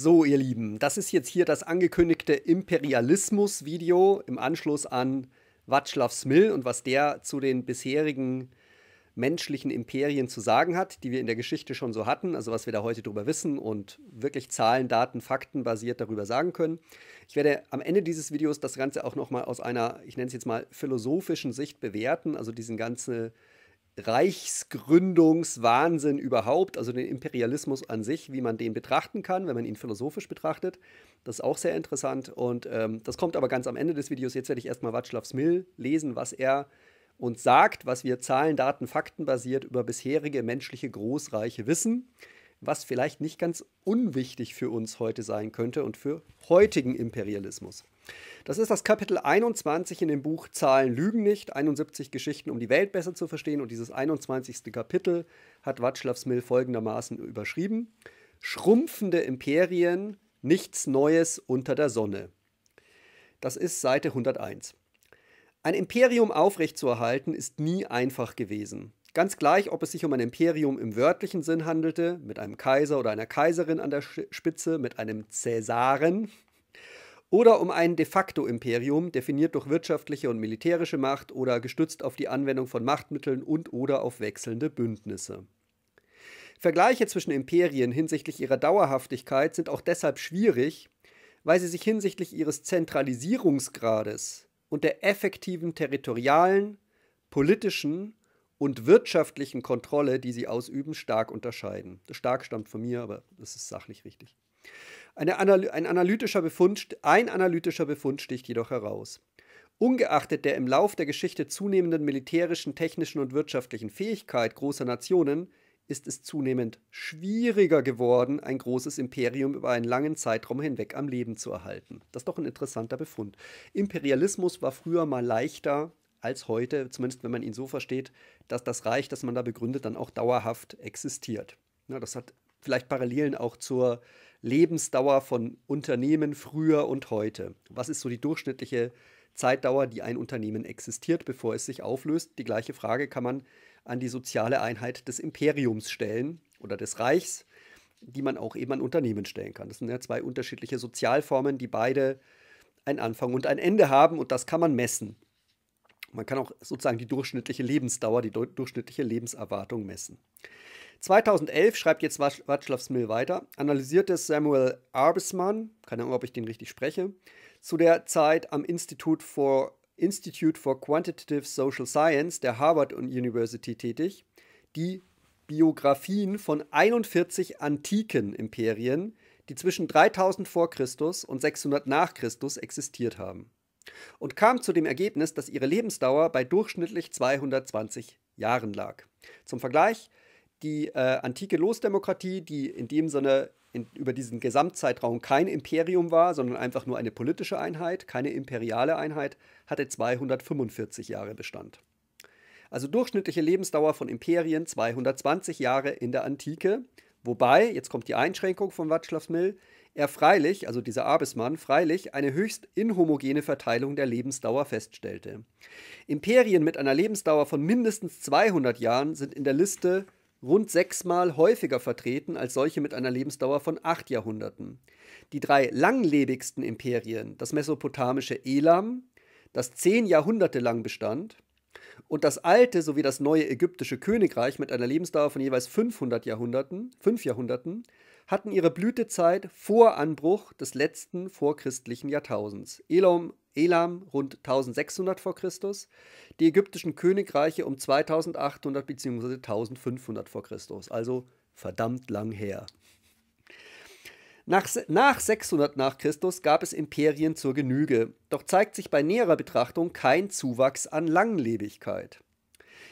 So, ihr Lieben, das ist jetzt hier das angekündigte Imperialismus-Video im Anschluss an Václav Smil und was der zu den bisherigen menschlichen Imperien zu sagen hat, die wir in der Geschichte schon so hatten, also was wir da heute drüber wissen und wirklich Zahlen, Daten, Fakten basiert darüber sagen können. Ich werde am Ende dieses Videos das Ganze auch nochmal aus einer, ich nenne es jetzt mal, philosophischen Sicht bewerten, also diesen ganzen Reichsgründungswahnsinn überhaupt, also den Imperialismus an sich, wie man den betrachten kann, wenn man ihn philosophisch betrachtet. Das ist auch sehr interessant und ähm, das kommt aber ganz am Ende des Videos. Jetzt werde ich erstmal Václav Smil lesen, was er uns sagt, was wir Zahlen, Daten, Fakten basiert über bisherige menschliche Großreiche wissen, was vielleicht nicht ganz unwichtig für uns heute sein könnte und für heutigen Imperialismus. Das ist das Kapitel 21 in dem Buch Zahlen lügen nicht, 71 Geschichten, um die Welt besser zu verstehen. Und dieses 21. Kapitel hat Václav Smil folgendermaßen überschrieben. Schrumpfende Imperien, nichts Neues unter der Sonne. Das ist Seite 101. Ein Imperium aufrechtzuerhalten ist nie einfach gewesen. Ganz gleich, ob es sich um ein Imperium im wörtlichen Sinn handelte, mit einem Kaiser oder einer Kaiserin an der Spitze, mit einem Cäsaren, oder um ein de facto Imperium, definiert durch wirtschaftliche und militärische Macht oder gestützt auf die Anwendung von Machtmitteln und oder auf wechselnde Bündnisse. Vergleiche zwischen Imperien hinsichtlich ihrer Dauerhaftigkeit sind auch deshalb schwierig, weil sie sich hinsichtlich ihres Zentralisierungsgrades und der effektiven territorialen, politischen und wirtschaftlichen Kontrolle, die sie ausüben, stark unterscheiden. Das stark stammt von mir, aber das ist sachlich richtig. Analy ein, analytischer Befund, ein analytischer Befund sticht jedoch heraus. Ungeachtet der im Lauf der Geschichte zunehmenden militärischen, technischen und wirtschaftlichen Fähigkeit großer Nationen ist es zunehmend schwieriger geworden, ein großes Imperium über einen langen Zeitraum hinweg am Leben zu erhalten. Das ist doch ein interessanter Befund. Imperialismus war früher mal leichter als heute, zumindest wenn man ihn so versteht, dass das Reich, das man da begründet, dann auch dauerhaft existiert. Ja, das hat vielleicht Parallelen auch zur Lebensdauer von Unternehmen früher und heute. Was ist so die durchschnittliche Zeitdauer, die ein Unternehmen existiert, bevor es sich auflöst? Die gleiche Frage kann man an die soziale Einheit des Imperiums stellen oder des Reichs, die man auch eben an Unternehmen stellen kann. Das sind ja zwei unterschiedliche Sozialformen, die beide einen Anfang und ein Ende haben und das kann man messen. Man kann auch sozusagen die durchschnittliche Lebensdauer, die durchschnittliche Lebenserwartung messen. 2011 schreibt jetzt Václav Smil weiter, analysierte Samuel Arbisman, keine Ahnung, ob ich den richtig spreche, zu der Zeit am Institute for, Institute for Quantitative Social Science der Harvard University tätig, die Biografien von 41 antiken Imperien, die zwischen 3000 vor Christus und 600 nach Christus existiert haben und kam zu dem Ergebnis, dass ihre Lebensdauer bei durchschnittlich 220 Jahren lag. Zum Vergleich, die äh, antike Losdemokratie, die in dem Sinne in, über diesen Gesamtzeitraum kein Imperium war, sondern einfach nur eine politische Einheit, keine imperiale Einheit, hatte 245 Jahre Bestand. Also durchschnittliche Lebensdauer von Imperien 220 Jahre in der Antike, wobei, jetzt kommt die Einschränkung von Václav Mill, er freilich, also dieser Abismann, freilich eine höchst inhomogene Verteilung der Lebensdauer feststellte. Imperien mit einer Lebensdauer von mindestens 200 Jahren sind in der Liste rund sechsmal häufiger vertreten als solche mit einer Lebensdauer von acht Jahrhunderten. Die drei langlebigsten Imperien, das mesopotamische Elam, das zehn Jahrhunderte lang bestand, und das alte sowie das neue ägyptische Königreich mit einer Lebensdauer von jeweils 500 Jahrhunderten, fünf Jahrhunderten hatten ihre Blütezeit vor Anbruch des letzten vorchristlichen Jahrtausends. Elam, Elam rund 1600 vor Christus, die ägyptischen Königreiche um 2800 bzw. 1500 vor Christus, also verdammt lang her. Nach, nach 600 nach Christus gab es Imperien zur Genüge, doch zeigt sich bei näherer Betrachtung kein Zuwachs an Langlebigkeit.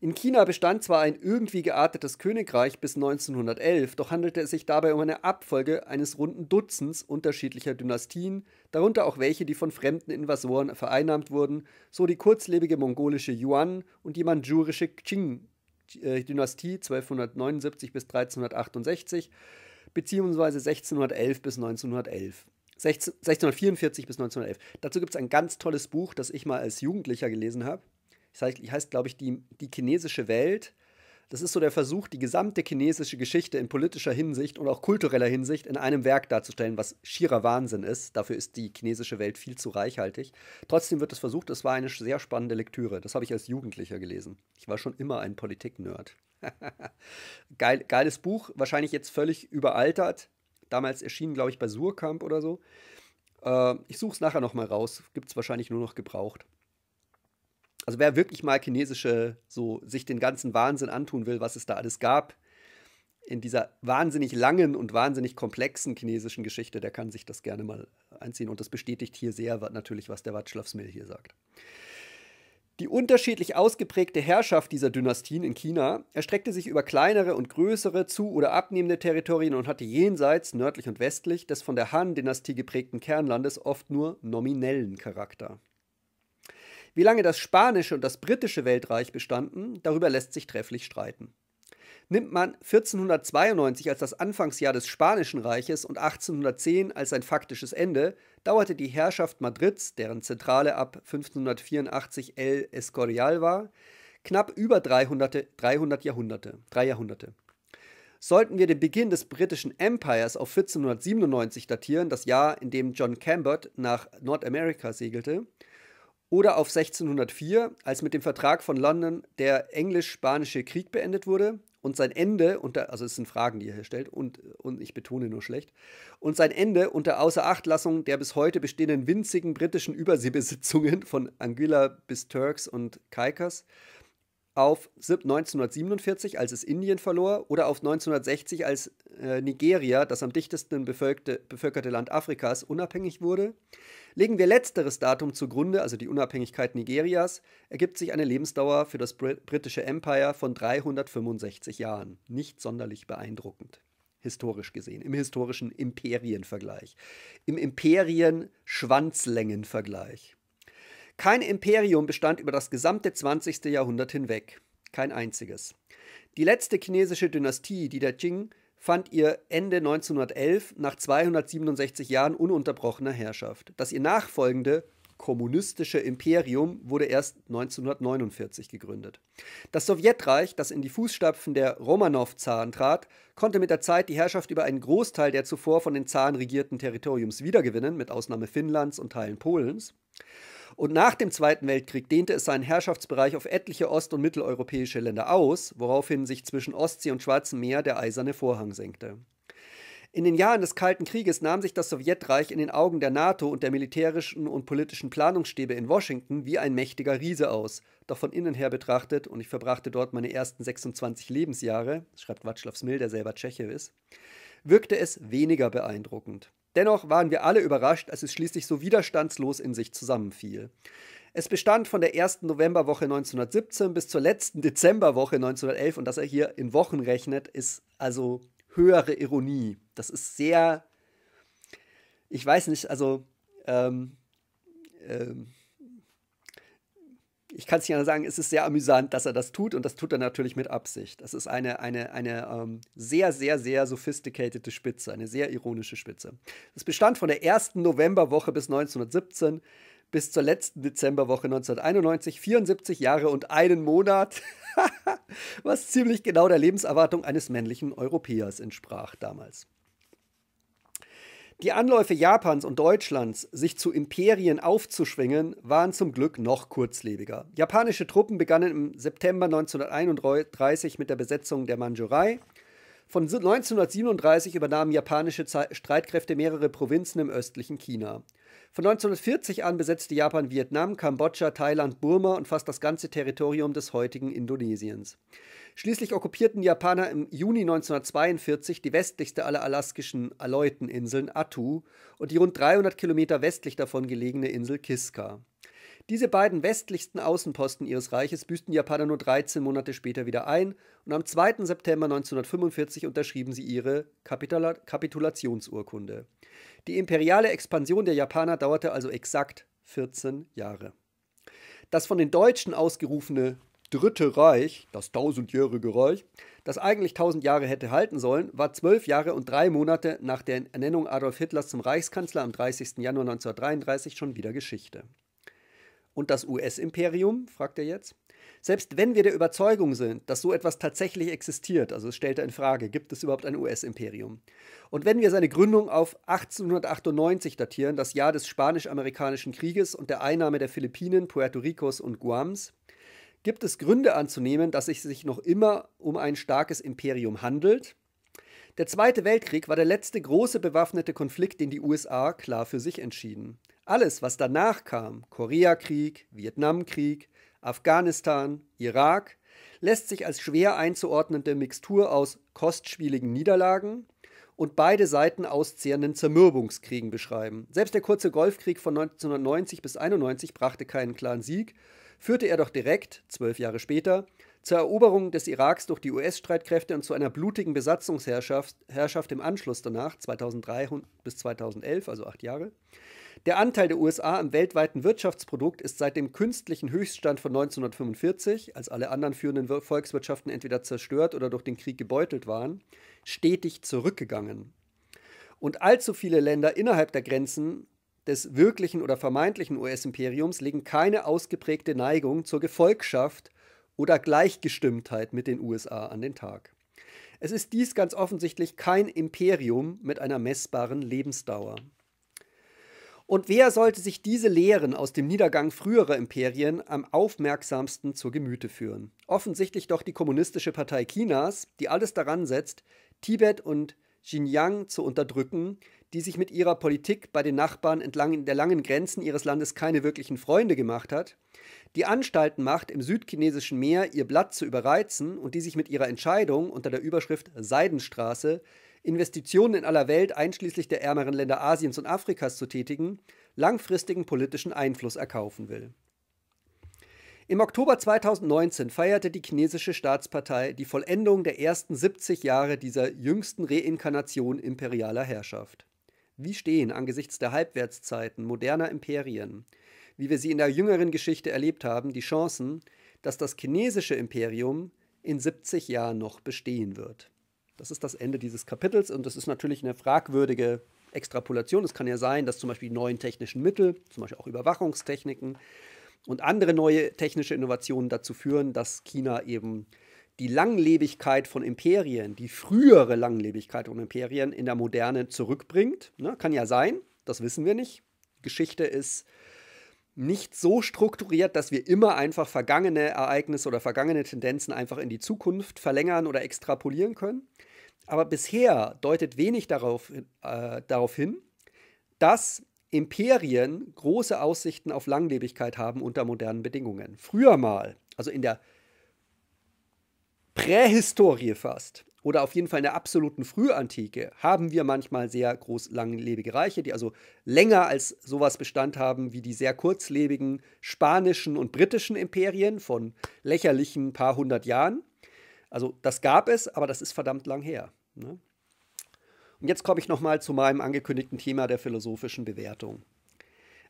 In China bestand zwar ein irgendwie geartetes Königreich bis 1911, doch handelte es sich dabei um eine Abfolge eines runden Dutzends unterschiedlicher Dynastien, darunter auch welche, die von fremden Invasoren vereinnahmt wurden, so die kurzlebige mongolische Yuan und die mandschurische Qing-Dynastie äh, 1279 bis 1368 beziehungsweise 1611 bis 1911. 16, 1644 bis 1911. Dazu gibt es ein ganz tolles Buch, das ich mal als Jugendlicher gelesen habe das heißt, heißt glaube ich, die, die chinesische Welt. Das ist so der Versuch, die gesamte chinesische Geschichte in politischer Hinsicht und auch kultureller Hinsicht in einem Werk darzustellen, was schierer Wahnsinn ist. Dafür ist die chinesische Welt viel zu reichhaltig. Trotzdem wird es versucht, es war eine sehr spannende Lektüre. Das habe ich als Jugendlicher gelesen. Ich war schon immer ein Politik-Nerd. Geil, geiles Buch, wahrscheinlich jetzt völlig überaltert. Damals erschienen, glaube ich, bei Surkamp oder so. Äh, ich suche es nachher nochmal raus. Gibt es wahrscheinlich nur noch gebraucht. Also wer wirklich mal chinesische, so sich den ganzen Wahnsinn antun will, was es da alles gab, in dieser wahnsinnig langen und wahnsinnig komplexen chinesischen Geschichte, der kann sich das gerne mal einziehen. Und das bestätigt hier sehr natürlich, was der Václav hier sagt. Die unterschiedlich ausgeprägte Herrschaft dieser Dynastien in China erstreckte sich über kleinere und größere, zu- oder abnehmende Territorien und hatte jenseits, nördlich und westlich, des von der Han-Dynastie geprägten Kernlandes oft nur nominellen Charakter. Wie lange das spanische und das britische Weltreich bestanden, darüber lässt sich trefflich streiten. Nimmt man 1492 als das Anfangsjahr des Spanischen Reiches und 1810 als sein faktisches Ende, dauerte die Herrschaft Madrids, deren Zentrale ab 1584 El Escorial war, knapp über 300, 300 Jahrhunderte, drei Jahrhunderte. Sollten wir den Beginn des britischen Empires auf 1497 datieren, das Jahr, in dem John Cambert nach Nordamerika segelte, oder auf 1604, als mit dem Vertrag von London der englisch-spanische Krieg beendet wurde und sein Ende unter, also es sind Fragen, die er hier stellt, und, und ich betone nur schlecht, und sein Ende unter Außerachtlassung der bis heute bestehenden winzigen britischen Überseebesitzungen von Anguilla bis Turks und Kaikas auf 1947, als es Indien verlor, oder auf 1960, als äh, Nigeria, das am dichtesten bevölkerte, bevölkerte Land Afrikas, unabhängig wurde. Legen wir letzteres Datum zugrunde, also die Unabhängigkeit Nigerias, ergibt sich eine Lebensdauer für das britische Empire von 365 Jahren. Nicht sonderlich beeindruckend historisch gesehen, im historischen Imperienvergleich, im Imperien-Schwanzlängenvergleich. Kein Imperium bestand über das gesamte 20. Jahrhundert hinweg, kein einziges. Die letzte chinesische Dynastie, die der Qing fand ihr Ende 1911 nach 267 Jahren ununterbrochener Herrschaft. Das ihr nachfolgende kommunistische Imperium wurde erst 1949 gegründet. Das Sowjetreich, das in die Fußstapfen der Romanow-Zaren trat, konnte mit der Zeit die Herrschaft über einen Großteil der zuvor von den Zaren regierten Territoriums wiedergewinnen, mit Ausnahme Finnlands und Teilen Polens. Und nach dem Zweiten Weltkrieg dehnte es seinen Herrschaftsbereich auf etliche ost- und mitteleuropäische Länder aus, woraufhin sich zwischen Ostsee und Schwarzem Meer der eiserne Vorhang senkte. In den Jahren des Kalten Krieges nahm sich das Sowjetreich in den Augen der NATO und der militärischen und politischen Planungsstäbe in Washington wie ein mächtiger Riese aus. Doch von innen her betrachtet, und ich verbrachte dort meine ersten 26 Lebensjahre, schreibt Václav Smil, der selber Tscheche ist, wirkte es weniger beeindruckend. Dennoch waren wir alle überrascht, als es schließlich so widerstandslos in sich zusammenfiel. Es bestand von der ersten Novemberwoche 1917 bis zur letzten Dezemberwoche 1911 und dass er hier in Wochen rechnet, ist also höhere Ironie. Das ist sehr, ich weiß nicht, also ähm, ähm, ich kann es nicht anders sagen, es ist sehr amüsant, dass er das tut und das tut er natürlich mit Absicht. Das ist eine, eine, eine ähm, sehr, sehr, sehr sophisticated Spitze, eine sehr ironische Spitze. Es bestand von der ersten Novemberwoche bis 1917 bis zur letzten Dezemberwoche 1991, 74 Jahre und einen Monat, was ziemlich genau der Lebenserwartung eines männlichen Europäers entsprach damals. Die Anläufe Japans und Deutschlands, sich zu Imperien aufzuschwingen, waren zum Glück noch kurzlebiger. Japanische Truppen begannen im September 1931 mit der Besetzung der Manjurei. Von 1937 übernahmen japanische Streitkräfte mehrere Provinzen im östlichen China. Von 1940 an besetzte Japan Vietnam, Kambodscha, Thailand, Burma und fast das ganze Territorium des heutigen Indonesiens. Schließlich okkupierten die Japaner im Juni 1942 die westlichste aller alaskischen Aleuteninseln, Attu, und die rund 300 Kilometer westlich davon gelegene Insel Kiska. Diese beiden westlichsten Außenposten ihres Reiches büßten die Japaner nur 13 Monate später wieder ein und am 2. September 1945 unterschrieben sie ihre Kapitula Kapitulationsurkunde. Die imperiale Expansion der Japaner dauerte also exakt 14 Jahre. Das von den Deutschen ausgerufene Dritte Reich, das tausendjährige Reich, das eigentlich tausend Jahre hätte halten sollen, war zwölf Jahre und drei Monate nach der Ernennung Adolf Hitlers zum Reichskanzler am 30. Januar 1933 schon wieder Geschichte. Und das US-Imperium, fragt er jetzt? Selbst wenn wir der Überzeugung sind, dass so etwas tatsächlich existiert, also es stellt er in Frage, gibt es überhaupt ein US-Imperium? Und wenn wir seine Gründung auf 1898 datieren, das Jahr des Spanisch-Amerikanischen Krieges und der Einnahme der Philippinen, Puerto Ricos und Guams, gibt es Gründe anzunehmen, dass es sich noch immer um ein starkes Imperium handelt. Der Zweite Weltkrieg war der letzte große bewaffnete Konflikt, den die USA klar für sich entschieden. Alles, was danach kam, Koreakrieg, Vietnamkrieg, Afghanistan, Irak, lässt sich als schwer einzuordnende Mixtur aus kostspieligen Niederlagen und beide Seiten auszehrenden Zermürbungskriegen beschreiben. Selbst der kurze Golfkrieg von 1990 bis 1991 brachte keinen klaren Sieg führte er doch direkt, zwölf Jahre später, zur Eroberung des Iraks durch die US-Streitkräfte und zu einer blutigen Besatzungsherrschaft Herrschaft im Anschluss danach, 2003 bis 2011, also acht Jahre. Der Anteil der USA am weltweiten Wirtschaftsprodukt ist seit dem künstlichen Höchststand von 1945, als alle anderen führenden Volkswirtschaften entweder zerstört oder durch den Krieg gebeutelt waren, stetig zurückgegangen. Und allzu viele Länder innerhalb der Grenzen des wirklichen oder vermeintlichen US-Imperiums liegen keine ausgeprägte Neigung zur Gefolgschaft oder Gleichgestimmtheit mit den USA an den Tag. Es ist dies ganz offensichtlich kein Imperium mit einer messbaren Lebensdauer. Und wer sollte sich diese Lehren aus dem Niedergang früherer Imperien am aufmerksamsten zu Gemüte führen? Offensichtlich doch die Kommunistische Partei Chinas, die alles daran setzt, Tibet und Xinjiang zu unterdrücken, die sich mit ihrer Politik bei den Nachbarn entlang der langen Grenzen ihres Landes keine wirklichen Freunde gemacht hat, die Anstalten macht, im südchinesischen Meer ihr Blatt zu überreizen und die sich mit ihrer Entscheidung unter der Überschrift Seidenstraße Investitionen in aller Welt einschließlich der ärmeren Länder Asiens und Afrikas zu tätigen, langfristigen politischen Einfluss erkaufen will. Im Oktober 2019 feierte die chinesische Staatspartei die Vollendung der ersten 70 Jahre dieser jüngsten Reinkarnation imperialer Herrschaft wie stehen angesichts der Halbwertszeiten moderner Imperien, wie wir sie in der jüngeren Geschichte erlebt haben, die Chancen, dass das chinesische Imperium in 70 Jahren noch bestehen wird. Das ist das Ende dieses Kapitels und das ist natürlich eine fragwürdige Extrapolation. Es kann ja sein, dass zum Beispiel die neuen technischen Mittel, zum Beispiel auch Überwachungstechniken und andere neue technische Innovationen dazu führen, dass China eben die Langlebigkeit von Imperien, die frühere Langlebigkeit von Imperien in der Moderne zurückbringt. Ne? Kann ja sein, das wissen wir nicht. Geschichte ist nicht so strukturiert, dass wir immer einfach vergangene Ereignisse oder vergangene Tendenzen einfach in die Zukunft verlängern oder extrapolieren können. Aber bisher deutet wenig darauf, äh, darauf hin, dass Imperien große Aussichten auf Langlebigkeit haben unter modernen Bedingungen. Früher mal, also in der Prähistorie fast oder auf jeden Fall in der absoluten Frühantike haben wir manchmal sehr groß langlebige Reiche, die also länger als sowas Bestand haben wie die sehr kurzlebigen spanischen und britischen Imperien von lächerlichen paar hundert Jahren. Also das gab es, aber das ist verdammt lang her. Ne? Und jetzt komme ich nochmal zu meinem angekündigten Thema der philosophischen Bewertung.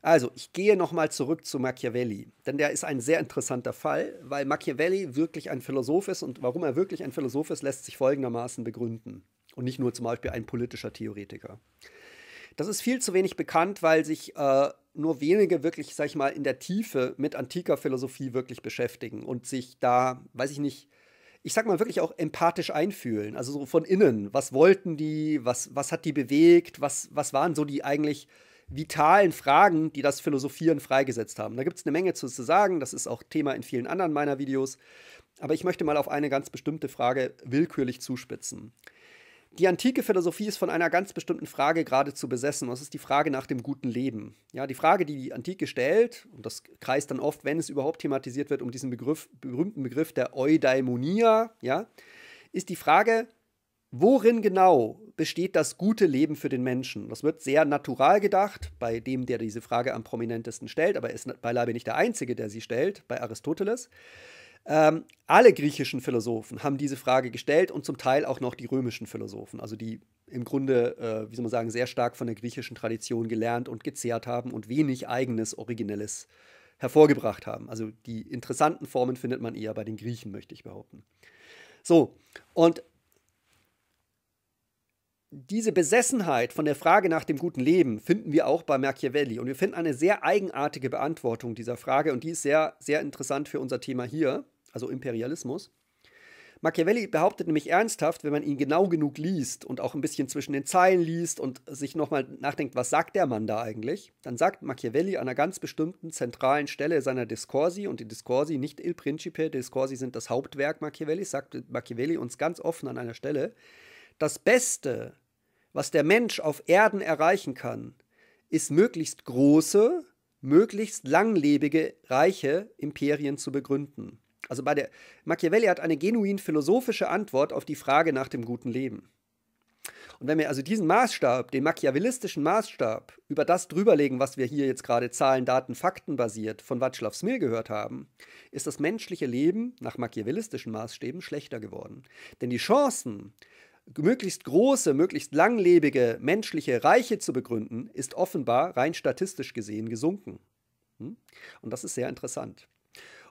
Also, ich gehe nochmal zurück zu Machiavelli, denn der ist ein sehr interessanter Fall, weil Machiavelli wirklich ein Philosoph ist und warum er wirklich ein Philosoph ist, lässt sich folgendermaßen begründen und nicht nur zum Beispiel ein politischer Theoretiker. Das ist viel zu wenig bekannt, weil sich äh, nur wenige wirklich, sag ich mal, in der Tiefe mit antiker Philosophie wirklich beschäftigen und sich da, weiß ich nicht, ich sag mal wirklich auch empathisch einfühlen, also so von innen. Was wollten die? Was, was hat die bewegt? Was, was waren so die eigentlich vitalen Fragen, die das Philosophieren freigesetzt haben. Da gibt es eine Menge zu, sagen, das ist auch Thema in vielen anderen meiner Videos, aber ich möchte mal auf eine ganz bestimmte Frage willkürlich zuspitzen. Die antike Philosophie ist von einer ganz bestimmten Frage geradezu besessen. Das ist die Frage nach dem guten Leben. Ja, die Frage, die die Antike stellt, und das kreist dann oft, wenn es überhaupt thematisiert wird, um diesen Begriff, berühmten Begriff der Eudaimonia, ja, ist die Frage, Worin genau besteht das gute Leben für den Menschen? Das wird sehr natural gedacht, bei dem, der diese Frage am prominentesten stellt, aber er ist beileibe nicht der Einzige, der sie stellt, bei Aristoteles. Ähm, alle griechischen Philosophen haben diese Frage gestellt und zum Teil auch noch die römischen Philosophen, also die im Grunde, äh, wie soll man sagen, sehr stark von der griechischen Tradition gelernt und gezehrt haben und wenig eigenes, originelles hervorgebracht haben. Also die interessanten Formen findet man eher bei den Griechen, möchte ich behaupten. So, und diese Besessenheit von der Frage nach dem guten Leben finden wir auch bei Machiavelli. Und wir finden eine sehr eigenartige Beantwortung dieser Frage und die ist sehr, sehr interessant für unser Thema hier, also Imperialismus. Machiavelli behauptet nämlich ernsthaft, wenn man ihn genau genug liest und auch ein bisschen zwischen den Zeilen liest und sich nochmal nachdenkt, was sagt der Mann da eigentlich, dann sagt Machiavelli an einer ganz bestimmten zentralen Stelle seiner Discorsi und die Discorsi, nicht Il Principe, Discorsi sind das Hauptwerk Machiavellis, sagt Machiavelli uns ganz offen an einer Stelle, das Beste, was der Mensch auf Erden erreichen kann, ist möglichst große, möglichst langlebige, reiche Imperien zu begründen. Also bei der Machiavelli hat eine genuin philosophische Antwort auf die Frage nach dem guten Leben. Und wenn wir also diesen Maßstab, den machiavellistischen Maßstab, über das drüberlegen, was wir hier jetzt gerade Zahlen, Daten, Fakten basiert von Václav Smil gehört haben, ist das menschliche Leben nach machiavellistischen Maßstäben schlechter geworden. Denn die Chancen, möglichst große, möglichst langlebige menschliche Reiche zu begründen, ist offenbar rein statistisch gesehen gesunken. Hm? Und das ist sehr interessant.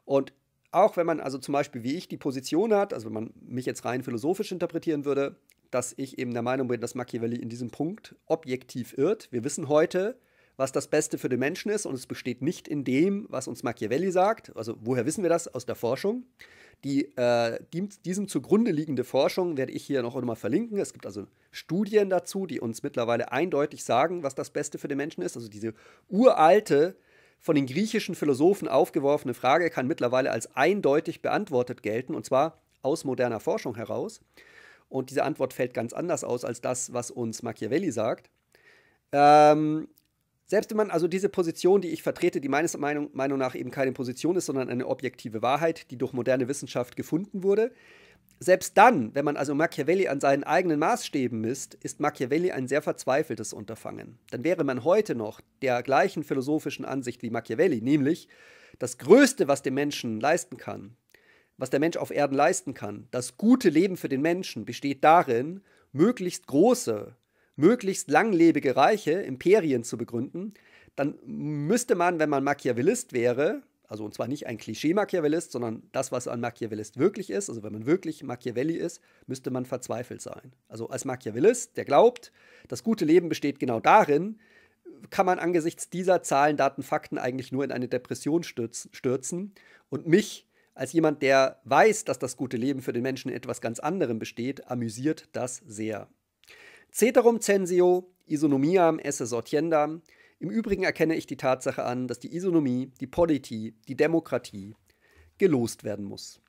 Und auch wenn man also zum Beispiel wie ich die Position hat, also wenn man mich jetzt rein philosophisch interpretieren würde, dass ich eben der Meinung bin, dass Machiavelli in diesem Punkt objektiv irrt. Wir wissen heute, was das Beste für den Menschen ist und es besteht nicht in dem, was uns Machiavelli sagt. Also woher wissen wir das? Aus der Forschung. Die äh, diesem zugrunde liegende Forschung werde ich hier noch einmal verlinken. Es gibt also Studien dazu, die uns mittlerweile eindeutig sagen, was das Beste für den Menschen ist. Also diese uralte, von den griechischen Philosophen aufgeworfene Frage kann mittlerweile als eindeutig beantwortet gelten, und zwar aus moderner Forschung heraus. Und diese Antwort fällt ganz anders aus als das, was uns Machiavelli sagt. Ähm, selbst wenn man also diese Position, die ich vertrete, die meines Meinung, Meinung nach eben keine Position ist, sondern eine objektive Wahrheit, die durch moderne Wissenschaft gefunden wurde, selbst dann, wenn man also Machiavelli an seinen eigenen Maßstäben misst, ist Machiavelli ein sehr verzweifeltes Unterfangen. Dann wäre man heute noch der gleichen philosophischen Ansicht wie Machiavelli, nämlich das Größte, was der Menschen leisten kann, was der Mensch auf Erden leisten kann, das gute Leben für den Menschen besteht darin, möglichst große möglichst langlebige Reiche, Imperien zu begründen, dann müsste man, wenn man Machiavellist wäre, also und zwar nicht ein Klischee-Machiavellist, sondern das, was ein Machiavellist wirklich ist, also wenn man wirklich Machiavelli ist, müsste man verzweifelt sein. Also als Machiavellist, der glaubt, das gute Leben besteht genau darin, kann man angesichts dieser Zahlen, Daten, Fakten eigentlich nur in eine Depression stürzen und mich als jemand, der weiß, dass das gute Leben für den Menschen in etwas ganz anderem besteht, amüsiert das sehr. Ceterum censio, isonomiam esse sortiendam. Im Übrigen erkenne ich die Tatsache an, dass die Isonomie, die Politie, die Demokratie gelost werden muss.